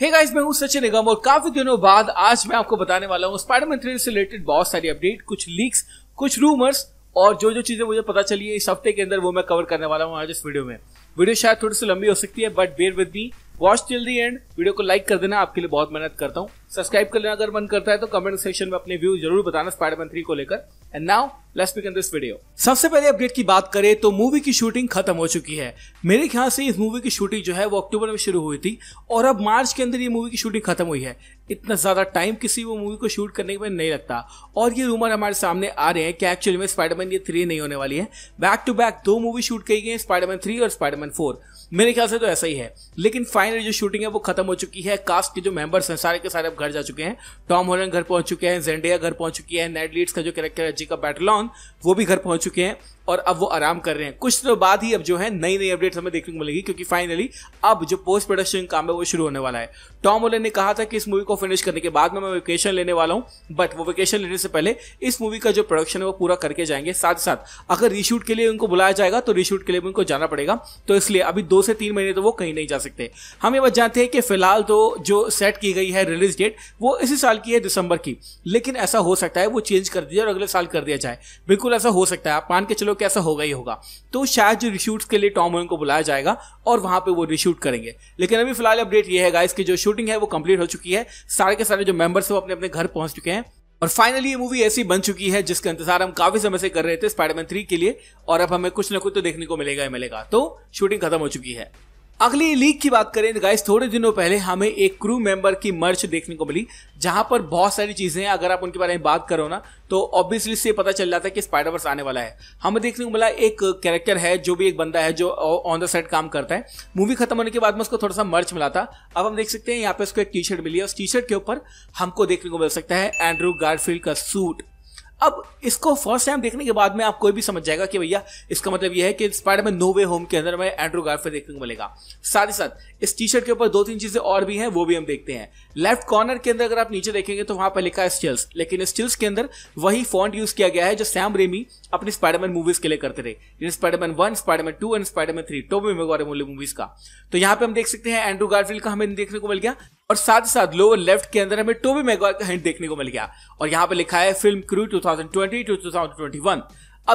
hey guys मैं हूं सचिन निगम और काफी दिनों बाद आज मैं आपको बताने वाला हूं स्पाइडरमैन थ्री से रिलेटेड बहुत सारी अपडेट कुछ लीक्स कुछ रूमर्स और जो जो चीजें मुझे पता चली है इस हफ्ते के अंदर वो मैं कवर करने वाला हूँ आज इस वीडियो में वीडियो शायद थोड़ी सी लंबी हो सकती है but bear with me watch till the end video को लाइक कर देना आपके लिए बहुत मेहनत करता हूँ सब्सक्राइब कर लेना अगर मन करता है तो कमेंट सेक्शन में अपने व्यू जरूर बताना स्पाइडरमैन थ्री को लेकर and now let's begin this video सबसे पहले अपडेट की बात करें तो मूवी की शूटिंग खत्म हो चुकी है मेरे ख्याल से इस मूवी की शूटिंग जो है वो अक्टूबर में शुरू हुई थी और अब मार्च के अंदर ये मूवी की शूटिंग खत्म हुई है इतना ज्यादा टाइम किसी वो मूवी को शूट करने में नहीं लगता और ये रूमर हमारे सामने आ रहे हैं कि एक्चुअली में स्पाइडरमैन ये थ्री नहीं होने वाली है बैक टू बैक दो मूवी शूट की गई है स्पाइडरमैन थ्री और स्पाइडरमैन फोर मेरे ख्याल से तो ऐसा ही है लेकिन फाइनली जो शूटिंग है वो खत्म हो चुकी है कास्ट के जो मेंबर्स हैं सारे के सारे अब घर जा चुके हैं टॉम हॉलैंड घर पहुंच चुके हैं जेंडिया घर पहुंच चुकी है नेड लीड्स का जो कैरेक्टर है जी का बैटलॉन वो भी घर पहुंच चुके हैं और अब वो आराम कर रहे हैं कुछ दिनों बाद ही अब जो है नई नई अपडेट्स हमें देखने को मिलेगी क्योंकि फाइनली अब जो पोस्ट प्रोडक्शन काम है वो शुरू होने वाला है टॉम ओलन ने कहा था कि इस मूवी को फिनिश करने के बाद में मैं वेकेशन लेने वाला हूं बट वो वेकेशन लेने से पहले इस मूवी का जो प्रोडक्शन है वो पूरा करके जाएंगे साथ साथ अगर रीशूट के लिए उनको बुलाया जाएगा तो रीशूट के लिए भी उनको जाना पड़ेगा तो इसलिए अभी दो से तीन महीने तो वो कहीं नहीं जा सकते हम ये बात जानते हैं कि फिलहाल तो जो सेट की गई है रिलीज डेट वो इसी साल की है दिसंबर की लेकिन ऐसा हो सकता है वो चेंज कर दिया और अगले साल कर दिया जाए बिल्कुल ऐसा हो सकता है आप मान के चलो लोग कैसा होगा ही होगा तो शायद जो रिशूट के लिए टॉम को बुलाया जाएगा और वहां पे वो रिशूट करेंगे लेकिन अभी फिलहाल अपडेट ये है गाइस जो शूटिंग है वो कंप्लीट हो चुकी है सारे के सारे जो मेंबर्स वो अपने अपने घर पहुंच चुके हैं और फाइनली ये मूवी ऐसी बन चुकी है जिसका इंतजार हम काफी समय से कर रहे थे स्पाइडरमैन थ्री के लिए और अब हमें कुछ ना कुछ तो देखने को मिलेगा ही मिलेगा तो शूटिंग खत्म हो चुकी है अगली लीक की बात करें तो गाइस थोड़े दिनों पहले हमें एक क्रू मेंबर की मर्च देखने को मिली जहां पर बहुत सारी चीज़ें हैं अगर आप उनके बारे में बात करो ना तो ऑब्वियसली से पता चल जाता है कि स्पाइडरवर्स आने वाला है हमें देखने को मिला एक कैरेक्टर है जो भी एक बंदा है जो ऑन द साइड काम करता है मूवी खत्म होने के बाद में उसको थोड़ा सा मर्च मिला था अब हम देख सकते हैं यहाँ पे उसको एक टी शर्ट मिली है उस टी शर्ट के ऊपर हमको देखने को मिल सकता है एंड्रू गार्डफील्ड का सूट अब इसको फर्स्ट टाइम देखने के बाद में आप कोई भी समझ जाएगा कि भैया इसका मतलब यह है कि स्पाइडरमैन नो वे होम के अंदर में एंड्रू गारफिल्ड देखने को मिलेगा साथ ही साथ इस टी शर्ट के ऊपर दो तीन चीजें और भी हैं वो भी हम देखते हैं लेफ्ट कॉर्नर के अंदर अगर आप नीचे देखेंगे तो वहां पर लिखा है स्टिल्स लेकिन स्टिल्स के अंदर वही फॉन्ट यूज किया गया है जो सैम रेमी अपनी स्पाइडरमैन मूवीज के लिए करते थे spiderman one spiderman two and spiderman three Tobey Maguire movies का तो यहाँ पे हम देख सकते हैं एंड्रू गार्फिल का हमें देखने को मिल गया और साथ ही साथ लोअर लेफ्ट के अंदर हमें टोबी मैगवायर का हिंट देखने को मिल गया और यहाँ पे लिखा है फिल्म क्रू 2020 टू 2021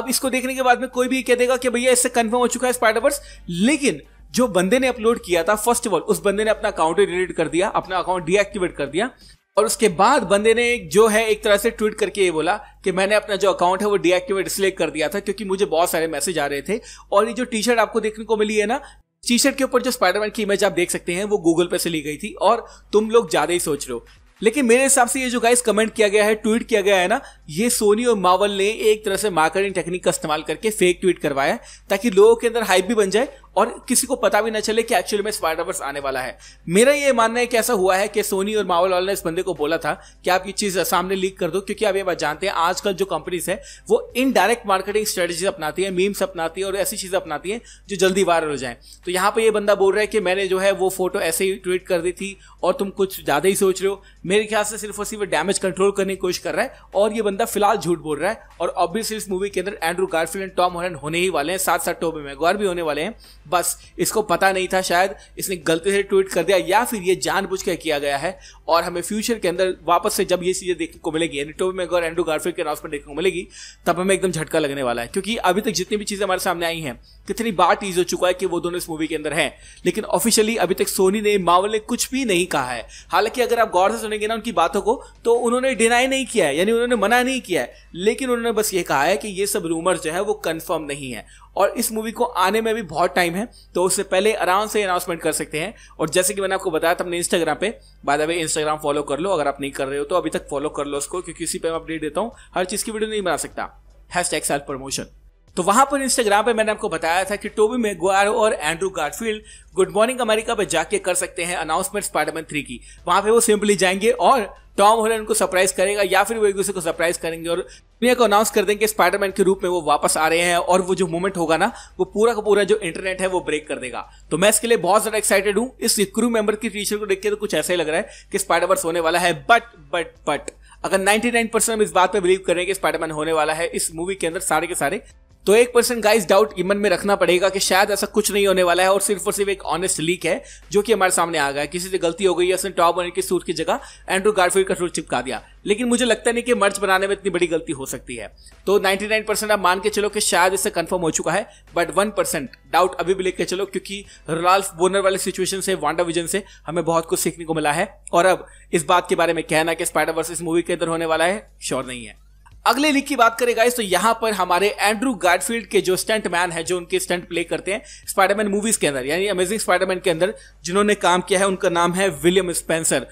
अब इसको देखने के बाद में कोई भी कह देगा कि भैया इससे कंफर्म हो चुका है स्पाइडरवर्स लेकिन जो बंदे ने अपलोड किया था फर्स्ट ऑफ ऑल उस बंदे ने अपना अकाउंट डिलीट कर दिया अपना अकाउंट डीएक्टिवेट कर दिया और उसके बाद बंदे ने जो है एक तरह से ट्वीट करके ये बोला कि मैंने अपना जो अकाउंट है वो डीएक्टिवेट इसलिए कर दिया था क्योंकि मुझे बहुत सारे मैसेज आ रहे थे और ये जो टी शर्ट आपको देखने को मिली है ना टी शर्ट के ऊपर जो स्पाइडरमैन की इमेज आप देख सकते हैं वो गूगल पे से ली गई थी और तुम लोग ज्यादा ही सोच रहे हो लेकिन मेरे हिसाब से ये जो गाइस कमेंट किया गया है ट्वीट किया गया है ना ये सोनी और मावल ने एक तरह से मार्केटिंग टेक्निक का इस्तेमाल करके फेक ट्वीट करवाया है ताकि लोगों के अंदर हाइप भी बन जाए और किसी को पता भी ना चले कि एक्चुअली में स्पाइडरवर्स आने वाला है मेरा ये मानना है कि ऐसा हुआ है कि सोनी और मावल वाले ने इस बंदे को बोला था कि आप ये चीज़ सामने लीक कर दो क्योंकि आप ये बात जानते हैं आजकल जो कंपनीज है वो इनडायरेक्ट मार्केटिंग स्ट्रेटेजी अपनाती है मीम्स अपनाती है और ऐसी चीज़ें अपनाती है जो जल्दी वायरल हो जाए तो यहाँ पर ये बंदा बोल रहा है कि मैंने जो है वो फोटो ऐसे ही ट्वीट कर दी थी और तुम कुछ ज़्यादा ही सोच रहे हो मेरे ख्याल से सिर्फ और सिर्फ डैमेज कंट्रोल करने की कोशिश कर रहा है और ये बंदा फिलहाल झूठ बोल रहा है और ऑब्वियसली इस मूवी के अंदर Andrew Garfield and Tom Holland होने ही वाले हैं साथ साथ टोबी मैगवार भी होने वाले हैं बस इसको पता नहीं था शायद इसने गलती से ट्वीट कर दिया या फिर ये जानबूझ के किया गया है और हमें फ्यूचर के अंदर वापस से जब ये चीज़ें देखने को मिलेगी यानी टोबी मैगर एंड्रू गार्फिक के अनाउंसमेंट देखने को मिलेगी तब हमें एकदम झटका लगने वाला है क्योंकि अभी तक जितनी भी चीज़ें हमारे सामने आई हैं कितनी बार टीज हो चुका है कि वो दोनों इस मूवी के अंदर हैं लेकिन ऑफिशियली अभी तक सोनी ने मावल ने कुछ भी नहीं कहा है हालांकि अगर आप गौर से सुनेंगे ना उनकी बातों को तो उन्होंने डिनाई नहीं किया है यानी उन्होंने मना नहीं किया है लेकिन उन्होंने बस ये कहा है कि ये सब रूमर जो है वो कन्फर्म नहीं है और इस मूवी को आने में भी बहुत टाइम है तो उससे पहले आराम से अनाउंसमेंट कर सकते हैं और जैसे कि मैंने आपको बताया था अपने इंस्टाग्राम पे बाद वे इंस्टाग्राम फॉलो कर लो अगर आप नहीं कर रहे हो तो अभी तक फॉलो कर लो उसको क्योंकि इसी पर मैं अपडेट देता हूँ हर चीज़ की वीडियो नहीं बना सकता हैश टैग सेल्फ प्रमोशन तो वहां पर इंस्टाग्राम पे मैंने आपको बताया था कि टोबी मेगवार और Andrew Garfield good morning America पे जाके कर सकते हैं अनाउंसमेंट स्पाइडरमैन थ्री की वहां पे वो सिंपली जाएंगे और टॉम होलैंड उनको सरप्राइज करेगा या फिर वो एक दूसरे को सरप्राइज करेंगे और दुनिया को अनाउंस कर देंगे स्पाइडरमैन के रूप में वो वापस आ रहे हैं और वो जो मूवमेंट होगा ना वो पूरा का पूरा जो इंटरनेट है वो ब्रेक कर देगा तो मैं इसके लिए बहुत ज्यादा एक्साइटेड हूँ इस क्रू मेंबर की टीचर को देख के तो कुछ ऐसा ही लग रहा है कि स्पाइडरवर्स होने वाला है बट बट बट अगर 99% हम इस बात पे बिलीव करें कि स्पाइडरमैन होने वाला है इस मूवी के अंदर सारे के सारे तो एक परसेंट गाइस डाउट इमन में रखना पड़ेगा कि शायद ऐसा कुछ नहीं होने वाला है और सिर्फ और सिर्फ एक ऑनेस्ट लीक है जो कि हमारे सामने आ गया है किसी से गलती हो गई है उसने टॉप ऑनर के सूट की जगह एंड्रू गारफील्ड का सूट चिपका दिया लेकिन मुझे लगता नहीं कि मर्च बनाने में इतनी बड़ी गलती हो सकती है तो 99 परसेंट आप मान के चलो कि शायद इससे कंफर्म हो चुका है बट वन परसेंट डाउट अभी भी लेके चलो क्योंकि रोनाल्फ बोनर वाले सिचुएशन से वांडा विजन से हमें बहुत कुछ सीखने को मिला है और अब इस बात के बारे में कहना कि स्पाइडर वर्स इस मूवी के अंदर होने वाला है श्योर नहीं है अगले लीग की बात करें गाइस तो यहाँ पर हमारे एंड्रू गार्डफील्ड के जो स्टंट मैन है जो उनके स्टंट प्ले करते हैं स्पाइडरमैन मूवीज के अंदर यानी अमेजिंग स्पाइडरमैन के अंदर जिन्होंने काम किया है उनका नाम है विलियम स्पेंसर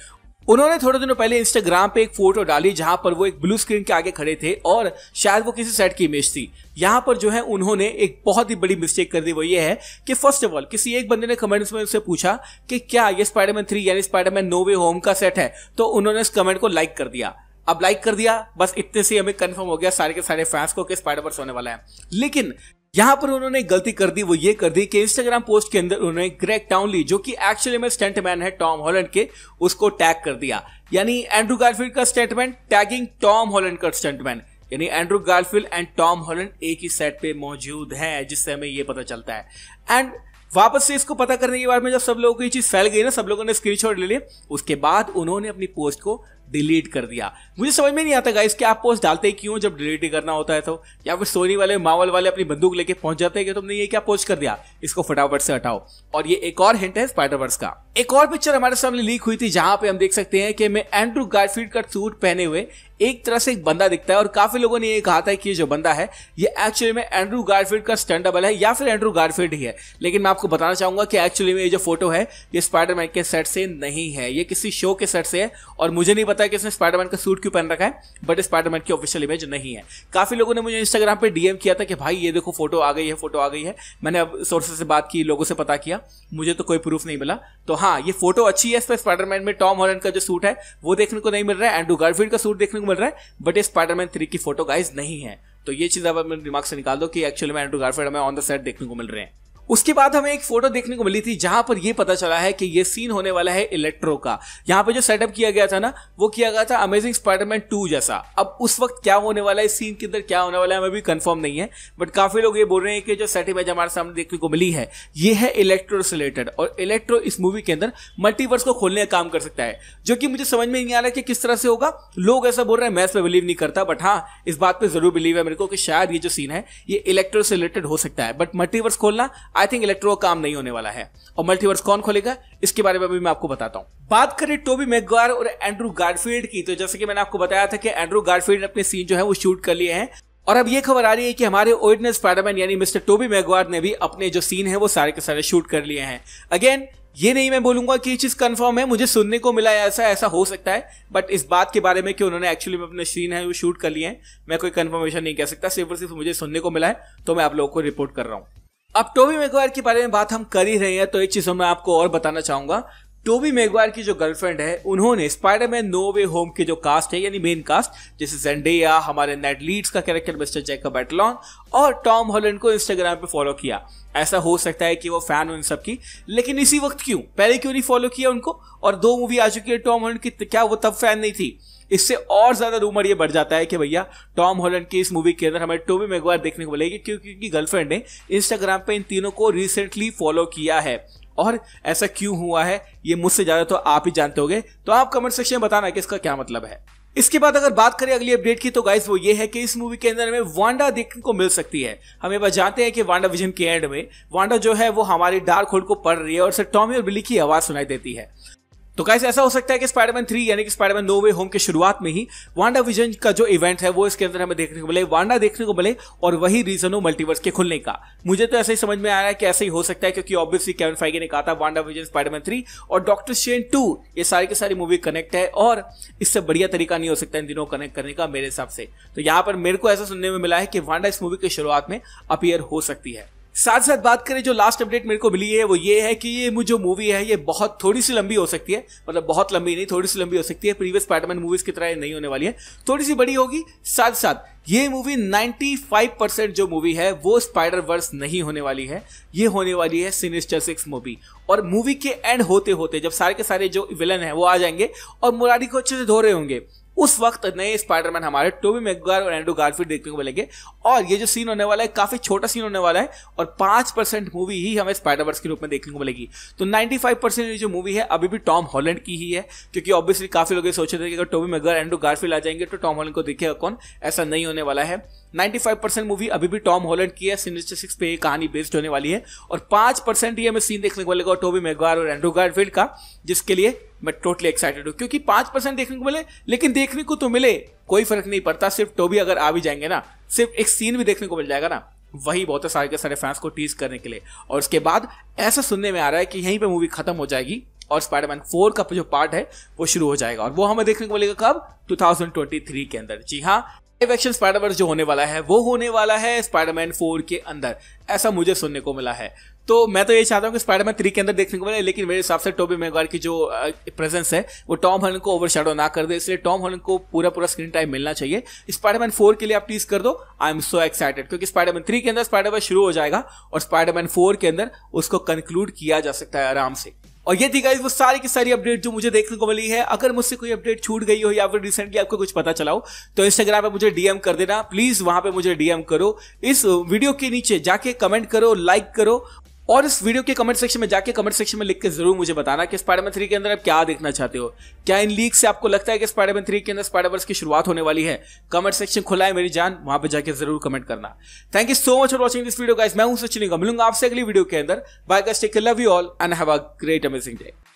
उन्होंने थोड़े दिनों पहले इंस्टाग्राम पे एक फोटो डाली जहां पर वो एक ब्लू स्क्रीन के आगे खड़े थे और शायद वो किसी सेट की इमेज थी यहां पर जो है उन्होंने एक बहुत ही बड़ी मिस्टेक कर दी वो ये है कि फर्स्ट ऑफ ऑल किसी एक बंदे ने कमेंट्स में उनसे पूछा कि क्या ये स्पाइडरमैन थ्री यानी स्पाइडरमैन नो वे होम का सेट है तो उन्होंने इस कमेंट को लाइक कर दिया अब लाइक कर दिया बस इतने से हमें कंफर्म हो गया सारे के सारे फैंस को कि स्पाइडर वर्स होने वाला है लेकिन यहां पर उन्होंने गलती कर दी वो ये कर दी कि इंस्टाग्राम पोस्ट के अंदर उन्होंने ग्रेग टाउनली जो कि एक्चुअली में स्टेंटमैन है टॉम हॉलैंड के उसको टैग कर दिया यानी एंड्रू गार्फिल्ड का स्टंटमैन टैगिंग टॉम हॉलैंड का स्टेंटमैन यानी Andrew Garfield and Tom Holland एक ही सेट पे मौजूद है जिससे हमें ये पता चलता है एंड वापस से इसको पता करने के बाद में जब सब लोगों को ये चीज़ फैल गई ना सब लोगों ने स्क्रीनशॉट ले लिया उसके बाद उन्होंने अपनी पोस्ट को डिलीट कर दिया मुझे समझ में नहीं आता गाइस कि आप पोस्ट डालते ही क्यों जब डिलीट ही करना होता है तो या फिर सोनी वाले मावल वाले अपनी बंदूक लेके पहुंच जाते हैं कि तुमने ये क्या पोस्ट कर दिया इसको फटाफट से हटाओ और ये एक और हिंट है स्पाइडरवर्स का एक और पिक्चर हमारे सामने लीक हुई थी जहां पे हम देख सकते हैं कि मैं एंड्रू गारफील्ड का सूट पहने हुए एक तरह से एक बंदा दिखता है और काफी लोगों ने ये कहा था कि ये जो बंदा है ये एक्चुअली में एंड्रू गार्डफील्ड का स्टैंड डबल है या फिर एंड्रू गार्डफील्ड ही है लेकिन मैं आपको बताना चाहूंगा कि एक्चुअली में ये जो फोटो है ये स्पाइडरमैन के सेट से नहीं है ये किसी शो के सेट से है और मुझे नहीं पता सकता है कि इसने स्पाइडरमैन का सूट क्यों पहन रखा है बट स्पाइडरमैन की ऑफिशियल इमेज नहीं है काफी लोगों ने मुझे इंस्टाग्राम पर डीएम किया था कि भाई ये देखो फोटो आ गई है फोटो आ गई है मैंने अब सोर्सेज से बात की लोगों से पता किया मुझे तो कोई प्रूफ नहीं मिला तो हाँ ये फोटो अच्छी है स्पाइडरमैन में टॉम हॉलैंड का जो सूट है वो देखने को नहीं मिल रहा है एंड्रू गारफील्ड का सूट देखने को मिल रहा है बट ये स्पाइडरमैन थ्री की फोटो गाइज नहीं है तो ये चीज़ अब मेरे दिमाग से निकाल दो कि एक्चुअली में एंड्रू गारफील्ड हमें ऑन द सेट देखने को मिल रहे हैं उसके बाद हमें एक फोटो देखने को मिली थी जहां पर यह पता चला है कि यह सीन होने वाला है इलेक्ट्रो का यहां पे जो सेटअप किया गया था ना वो किया गया था अमेजिंग स्पाइडरमैन टू जैसा अब उस वक्त क्या होने वाला है सीन के अंदर क्या होने वाला है हमें भी कंफर्म नहीं है बट काफी लोग ये बोल रहे हैं कि जो सेट इमेज हमारे सामने देखने को मिली है ये है इलेक्ट्रो से रिलेटेड और इलेक्ट्रो इस मूवी के अंदर मल्टीवर्स को खोलने का काम कर सकता है जो कि मुझे समझ में नहीं आ रहा कि किस तरह से होगा लोग ऐसा बोल रहे हैं मैं इस पर बिलीव नहीं करता बट हाँ इस बात पर जरूर बिलीव है मेरे को कि शायद ये जो सीन है ये इलेक्ट्रो से रिलेटेड हो सकता है बट मल्टीवर्स खोलना आई थिंक इलेक्ट्रो काम नहीं होने वाला है और मल्टीवर्स कौन खोलेगा इसके बारे में भी मैं आपको बताता हूँ बात करें टोबी मैगवार और एंड्रू गार्डफील्ड की तो जैसे कि मैंने आपको बताया था कि एंड्रू गार्डफील्ड ने अपने सीन जो है वो शूट कर लिए हैं और अब ये खबर आ रही है कि हमारे ओरिजिनल स्पाइडरमैन यानी मिस्टर टोबी मैगवार ने भी अपने जो सीन है वो सारे के सारे शूट कर लिए हैं अगेन ये नहीं मैं बोलूंगा कि ये चीज़ कंफर्म है मुझे सुनने को मिला है ऐसा ऐसा हो सकता है बट इस बात के बारे में कि उन्होंने एक्चुअली में अपने सीन है वो शूट कर लिए हैं मैं कोई कंफर्मेशन नहीं कह सकता सिर्फ और सिर्फ मुझे सुनने को मिला है तो मैं आप लोगों को रिपोर्ट कर रहा हूँ अब टोबी मेगवायर के बारे में बात हम कर ही रहे हैं तो एक चीज मैं आपको और बताना चाहूंगा टोबी मेगवायर की जो गर्लफ्रेंड है उन्होंने स्पाइडरमैन नो वे होम के जो कास्ट है यानी मेन कास्ट जैसे जेंडेया हमारे नेट लीड्स का कैरेक्टर मिस्टर जैकब एटलॉन और टॉम हॉलैंड को इंस्टाग्राम पे फॉलो किया ऐसा हो सकता है कि वो फैन हो इन सब की लेकिन इसी वक्त क्यों पहले क्यों नहीं फॉलो किया उनको और दो मूवी आ चुकी है टॉम हॉलैंड की तो क्या वो तब फैन नहीं थी इससे और ज्यादा रूमर ये बढ़ जाता है कि भैया टॉम हॉलैंड की इस मूवी के अंदर हमें टोबी मेगवायर देखने को मिलेगी क्योंकि उनकी गर्लफ्रेंड ने इंस्टाग्राम पे इन तीनों को रिसेंटली फॉलो किया है और ऐसा क्यों हुआ है ये मुझसे ज्यादा तो आप ही जानते होगे तो आप कमेंट सेक्शन में बताना कि इसका क्या मतलब है इसके बाद अगर बात करें अगली अपडेट की तो गाइस वो ये है कि इस मूवी के अंदर हमें वांडा देखने को मिल सकती है हम ये बात जानते हैं कि वांडा विजन के एंड में वांडा जो है वो हमारी डार्क होल्ड को पढ़ रही है और उसे टॉमी और बिली की आवाज सुनाई देती है तो कैसे ऐसा हो सकता है कि स्पाइडरमैन थ्री यानी कि स्पाइडरमैन नो वे होम की शुरुआत में ही वांडा विजन का जो इवेंट है वो इसके अंदर हमें देखने को मिले वांडा देखने को मिले और वही रीजन हो मल्टीवर्स के खुलने का मुझे तो ऐसा ही समझ में आ रहा है कि ऐसा ही हो सकता है क्योंकि ऑब्वियसली केवन फाइगे ने कहा था वांडा विजन स्पाइडरमैन थ्री और डॉक्टर शेन टू ये सारी की सारी मूवी कनेक्ट है और इससे बढ़िया तरीका नहीं हो सकता इन दिनों कनेक्ट करने का मेरे हिसाब से तो यहाँ पर मेरे को ऐसा सुनने में मिला है कि वांडा इस मूवी की शुरुआत में अपियर हो सकती है साथ साथ बात करें जो लास्ट अपडेट मेरे को मिली है वो ये है कि ये जो मूवी है ये बहुत थोड़ी सी लंबी हो सकती है मतलब बहुत लंबी नहीं थोड़ी सी लंबी हो सकती है प्रीवियस स्पाइडरमैन मूवीज की तरह ये नहीं होने वाली है थोड़ी सी बड़ी होगी साथ साथ ये मूवी 95 परसेंट जो मूवी है वो स्पाइडर वर्स नहीं होने वाली है ये होने वाली है सिनिस्टर सिक्स मूवी और मूवी के एंड होते होते जब सारे के सारे जो विलन है वो आ जाएंगे और मुरारी को अच्छे से धो रहे होंगे उस वक्त नए स्पाइडरमैन हमारे टोबी मैगवार और एंड्रू गारफील्ड देखने को मिलेंगे और ये जो सीन होने वाला है काफी छोटा सीन होने वाला है और पांच परसेंट मूवी ही हमें स्पाइडरवर्स के रूप में देखने को मिलेगी तो नाइन्टी फाइव परसेंट जो मूवी है अभी भी टॉम हॉलैंड की ही है क्योंकि ऑब्वियसली काफी लोग ये सोच रहे थे कि अगर टोबी मैगवार एंड्रू गार्फी आ जाएंगे तो टॉम हॉलैंड को देखेगा कौन ऐसा नहीं होने वाला है 95% मूवी अभी भी टॉम हॉलैंड की है सिनेस्टर सिक्स पे ये कहानी बेस्ड होने वाली है और पांच परसेंट ये हमें सीन देखने को मिलेगा टोबी मेगवार और एंड्रू गार्डफील्ड का जिसके लिए मैं टोटली एक्साइटेड हूँ क्योंकि पांच परसेंट देखने को मिले लेकिन देखने को तो मिले कोई फर्क नहीं पड़ता सिर्फ टोबी अगर आ भी जाएंगे ना सिर्फ एक सीन भी देखने को मिल जाएगा ना वही बहुत सारे के सारे फैंस को टीज करने के लिए और उसके बाद ऐसा सुनने में आ रहा है कि यहीं पर मूवी खत्म हो जाएगी और स्पाइडरमैन फोर का जो पार्ट है वो शुरू हो जाएगा और वो हमें देखने को मिलेगा कब 2023 के अंदर जी हाँ लाइव एक्शन स्पाइडरवर्स जो होने वाला है वो होने वाला है स्पाइडरमैन फोर के अंदर ऐसा मुझे सुनने को मिला है तो मैं तो ये चाहता हूँ कि स्पाइडरमैन थ्री के अंदर देखने को मिले लेकिन मेरे हिसाब से टोबी मेगवार की जो प्रेजेंस है वो टॉम हॉलैंड को ओवरशैडो ना कर दे इसलिए टॉम हॉलैंड को पूरा पूरा स्क्रीन टाइम मिलना चाहिए स्पाइडरमैन फोर के लिए आप प्लीज कर दो आई एम सो एक्साइटेड क्योंकि स्पाइडरमैन थ्री के अंदर स्पाइडरमैन शुरू हो जाएगा और स्पाइडरमैन फोर के अंदर उसको कंक्लूड किया जा सकता है आराम से और ये थी गाइज वो सारी की सारी अपडेट जो मुझे देखने को मिली है अगर मुझसे कोई अपडेट छूट गई हो या फिर रिसेंटली आपको कुछ पता चला हो तो इंस्टाग्राम पे मुझे डीएम कर देना प्लीज वहां पे मुझे डीएम करो इस वीडियो के नीचे जाके कमेंट करो लाइक करो और इस वीडियो के कमेंट सेक्शन में जाके कमेंट सेक्शन में लिख के जरूर मुझे बताना कि स्पाइडरमैन थ्री के अंदर आप क्या देखना चाहते हो क्या इन लीक से आपको लगता है कि स्पाइडरमैन थ्री के अंदर स्पाइडरवर्स की शुरुआत होने वाली है कमेंट सेक्शन खुला है मेरी जान वहां पर जाकर जरूर कमेंट करना thank you so much for watching this video guys मैं हूं सचिन मिलूंगा आपसे अगली वीडियो के अंदर bye guys take love you all and have a great amazing day